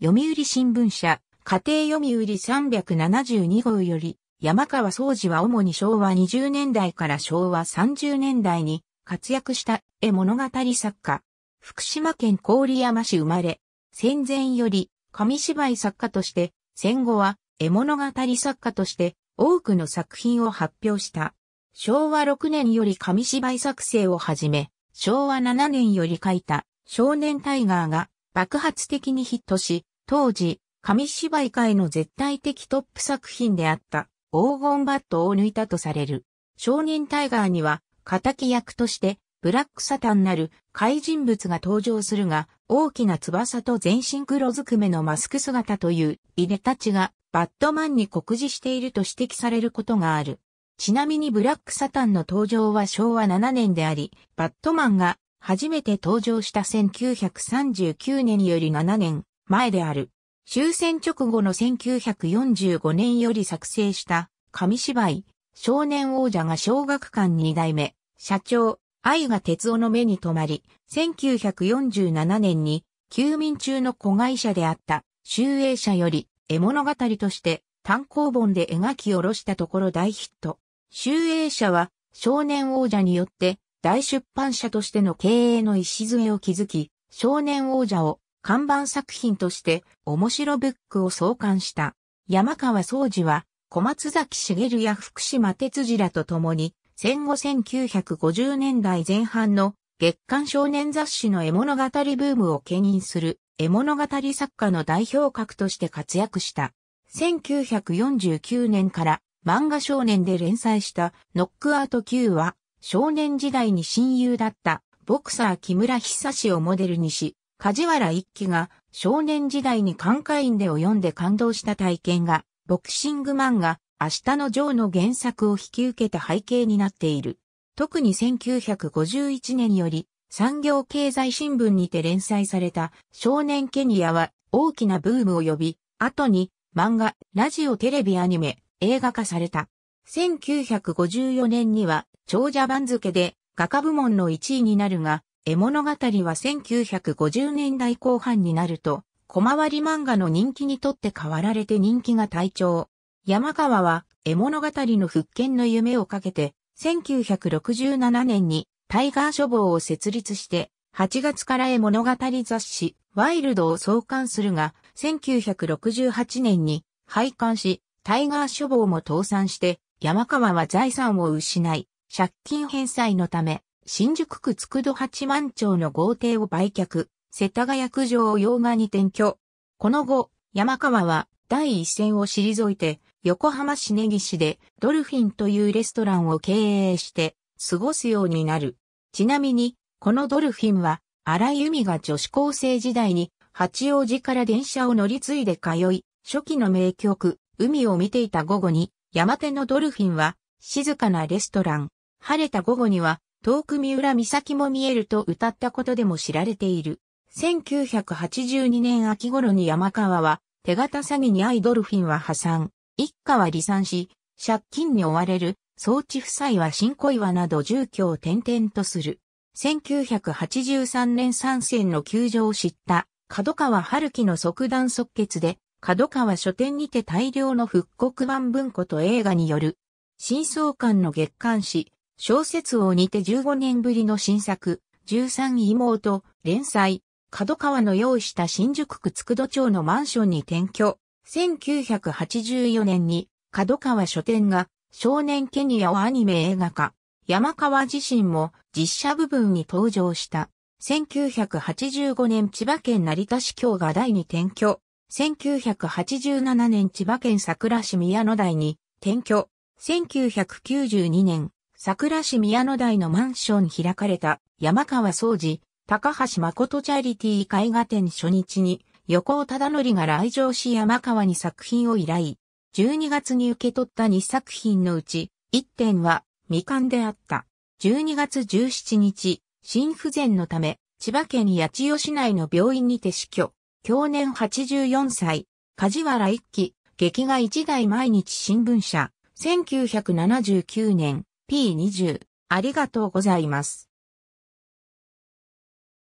読売新聞社、家庭読売372号より、山川総司は主に昭和20年代から昭和30年代に活躍した絵物語作家。福島県郡山市生まれ、戦前より紙芝居作家として、戦後は絵物語作家として多くの作品を発表した。昭和6年より紙芝居作成を始め、昭和7年より書いた少年タイガーが爆発的にヒットし、当時、紙芝居界の絶対的トップ作品であった黄金バットを抜いたとされる。少年タイガーには、敵役として、ブラックサタンなる怪人物が登場するが、大きな翼と全身黒ずくめのマスク姿という、イでたちが、バットマンに酷似していると指摘されることがある。ちなみにブラックサタンの登場は昭和7年であり、バットマンが初めて登場した1939年より7年前である。終戦直後の1945年より作成した紙芝居、少年王者が小学館二代目、社長、愛が哲夫の目に留まり、1947年に休眠中の子会社であった、集英社より絵物語として単行本で描き下ろしたところ大ヒット。集英社は少年王者によって大出版社としての経営の礎を築き、少年王者を看板作品として面白ブックを創刊した山川宗司は小松崎茂や福島哲次らと共に戦後1950年代前半の月刊少年雑誌の絵物語ブームを牽引する絵物語作家の代表格として活躍した。1949年から漫画少年で連載したノックアウト Q は少年時代に親友だったボクサー木村久志をモデルにし梶原一騎が少年時代に寛解院でを読んで感動した体験が、ボクシング漫画、明日のジョーの原作を引き受けた背景になっている。特に1951年より、産業経済新聞にて連載された少年ケニアは大きなブームを呼び、後に漫画、ラジオ、テレビ、アニメ、映画化された。1954年には長者番付で画家部門の1位になるが、絵物語は1950年代後半になると、小回り漫画の人気にとって変わられて人気が体調。山川は絵物語の復権の夢をかけて、1967年にタイガー書房を設立して、8月から絵物語雑誌、ワイルドを創刊するが、1968年に廃刊し、タイガー書房も倒産して、山川は財産を失い、借金返済のため、新宿区筑戸八幡町の豪邸を売却、世田谷区城を洋画に転居。この後、山川は第一線を退いて、横浜市根岸でドルフィンというレストランを経営して過ごすようになる。ちなみに、このドルフィンは、荒井由美が女子高生時代に八王子から電車を乗り継いで通い、初期の名曲、海を見ていた午後に、山手のドルフィンは、静かなレストラン。晴れた午後には、遠く三浦岬も見えると歌ったことでも知られている。1982年秋頃に山川は手形詐欺にアイドルフィンは破産、一家は離散し、借金に追われる、装置夫妻は新小岩など住居を転々とする。1983年参戦の球場を知った角川春樹の即断即決で、角川書店にて大量の復刻版文庫と映画による、真相館の月刊誌、小説をにて15年ぶりの新作、13妹、連載、角川の用意した新宿区筑戸町のマンションに転居。1984年に角川書店が少年ケニアをアニメ映画化。山川自身も実写部分に登場した。1985年千葉県成田市京が台に転居。1987年千葉県桜市宮野台に転居。1992年桜市宮野台のマンション開かれた山川総司、高橋誠チャリティー絵画展初日に、横尾忠則が来場し山川に作品を依頼。12月に受け取った2作品のうち、1点は未完であった。12月17日、心不全のため、千葉県八千代市内の病院にて死去。去年84歳、梶原一騎、劇画一代毎日新聞社、1979年、P20、ありがとうございます。